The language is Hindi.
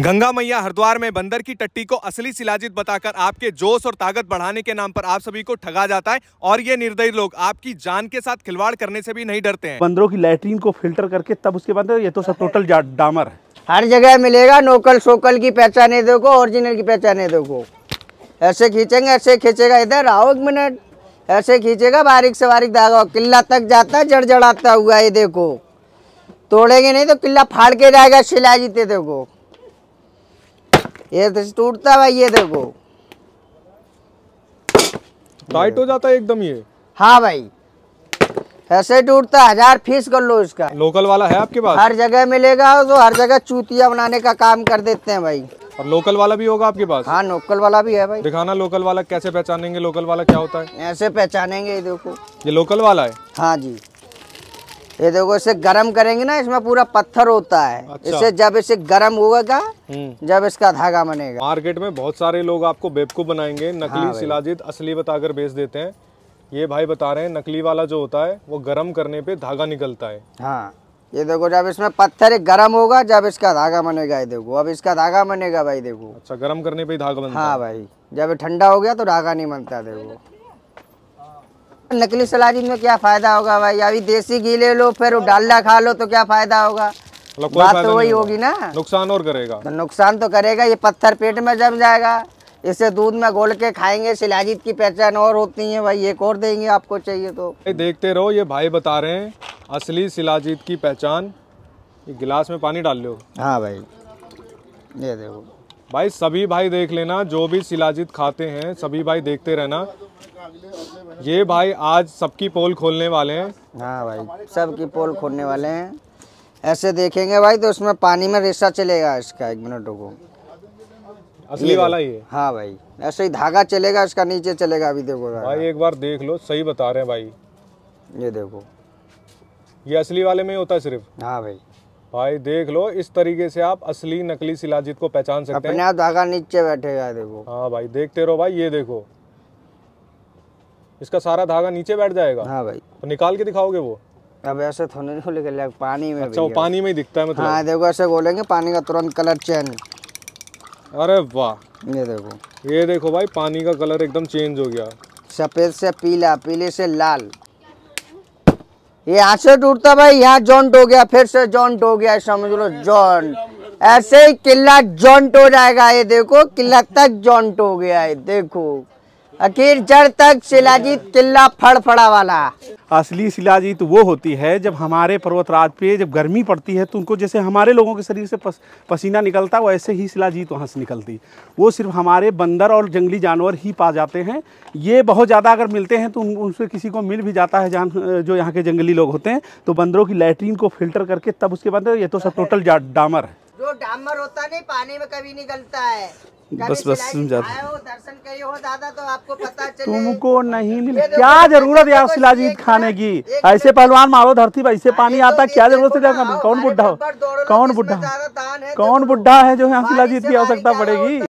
गंगा मैया हरिद्वार में बंदर की टट्टी को असली शिलाजित बताकर आपके जोश और ताकत बढ़ाने के नाम पर आप सभी को ठगा जाता है और ये निर्दयी लोग आपकी जान के साथ खिलवाड़ करने से भी नहीं डरते हैं बंदरों की लैटरिन को फिल्टर करके तब उसके बाद ये तो सब टोटल डामर है हर जगह मिलेगा नोकल सोकल की पहचाने दोगो ओरिजिनल की पहचाने दोगो ऐसे खींचेंगे ऐसे खींचेगा इधर आओ एक मिनट ऐसे खींचेगा बारीक से बारीक धागा किला तक जाता है जड़ जड़ाता हुआ ये देखो तोड़ेंगे नहीं तो किला फाड़ के जाएगा शिलाजीत देखो ये तो टूटता भाई ये देखो टाइट हो जाता है एकदम ये हाँ भाई ऐसे टूटता हजार फीस कर लो इसका लोकल वाला है आपके पास हर जगह मिलेगा तो हर जगह चूतिया बनाने का काम कर देते हैं भाई और लोकल वाला भी होगा आपके पास हाँ लोकल वाला भी है भाई दिखाना लोकल वाला कैसे पहचानेंगे लोकल वाला क्या होता है ऐसे पहचानेंगे देखो ये लोकल वाला है हाँ जी ये देखो इसे गरम करेंगे ना इसमें पूरा पत्थर होता है अच्छा। इसे जब इसे गरम होगा हम्म। जब इसका धागा बनेगा मार्केट में बहुत सारे लोग आपको बेबकू बनाएंगे हाँ नकली हाँ शिलाजीत असली बताकर बेच देते हैं ये भाई बता रहे हैं नकली वाला जो होता है वो गरम करने पे धागा निकलता है हाँ ये देखो जब इसमें पत्थर गर्म होगा जब इसका धागा बनेगा ये देखो अब इसका धागा बनेगा भाई देखो अच्छा गर्म करने पे धागा बनता हाँ भाई जब ठंडा हो गया तो धागा नहीं बनता देखो नकली सलाजीन में क्या फायदा होगा भाई अभी देसी घी ले लो फिर डालडा खा लो तो क्या फायदा होगा मतलब बात तो वही होगी ना नुकसान और करेगा तो नुकसान तो करेगा ये पत्थर पेट में जम जाएगा इसे दूध में घोल के खाएंगे सिलाजीत की पहचान और होती है भाई एक और देंगे आपको चाहिए तो देखते रहो ये भाई बता रहे हैं असली सिलाजीत की पहचान गिलास में पानी डाल लो हाँ भाई ये देखो भाई सभी भाई देख लेना जो भी शिलाजीत खाते हैं सभी भाई देखते रहना ये भाई आज सबकी पोल खोलने वाले हैं हाँ भाई सबकी पोल खोलने वाले हैं ऐसे देखेंगे भाई तो उसमें पानी में रेशा चलेगा इसका एक मिनट रुको असली वाला ही हाँ भाई ऐसे ही धागा चलेगा इसका नीचे चलेगा अभी देखो भाई एक बार देख लो सही बता रहे हैं भाई ये देखो ये असली वाले में ही होता है सिर्फ हाँ भाई भाई देख लो इस तरीके से आप असली नकली शिलाजीत को पहचान सकते अपने हैं धागा नीचे बैठेगा देखो हाँ भाई देखते रहो भाई ये देखो इसका सारा धागा नीचे बैठ जाएगा हाँ भाई तो निकाल के दिखाओगे वो अब ऐसे थोड़े नहीं लग पानी में अच्छा वो पानी में ही दिखता है मतलब हाँ देखो ऐसे बोलेंगे पानी का तुरंत कलर चेंज अरे वाह ये देखो ये देखो भाई पानी का कलर एकदम चेंज हो गया सफ़ेद से पीला पीले से लाल ये से टूटता भाई यहाँ जॉन्ट हो गया फिर से जॉन्ट हो गया समझ लो जॉन्ट ऐसे ही किला जॉन्ट हो जाएगा ये देखो किला तक जॉन्ट हो गया है देखो अकीर जड़ तक शिलाजीत किला फड़फड़ा वाला असली शिलाजीत वो होती है जब हमारे पर्वतराज पे जब गर्मी पड़ती है तो उनको जैसे हमारे लोगों के शरीर से पस, पसीना निकलता है वैसे ही शिलाजीत वहाँ से निकलती वो सिर्फ हमारे बंदर और जंगली जानवर ही पा जाते हैं ये बहुत ज़्यादा अगर मिलते हैं तो उन, उनसे किसी को मिल भी जाता है जान जो यहाँ के जंगली लोग होते हैं तो बंदरों की लेटरिन को फिल्टर करके तब उसके बाद ये तो सब टोटल डामर है जो डामर होता नहीं पानी में कभी निकलता है बस बस जाते दर्शन दादा तो आपको पता तुमको नहीं मिल क्या जरूरत है शिलाजीत खाने की ऐसे पहलवान मारो धरती पर ऐसे हाँ, पानी तो आता क्या जरूरत है कौन बुढ़ा हो कौन बुढ़ा कौन बुढ़ा है जो है शिलाजीत की आवश्यकता पड़ेगी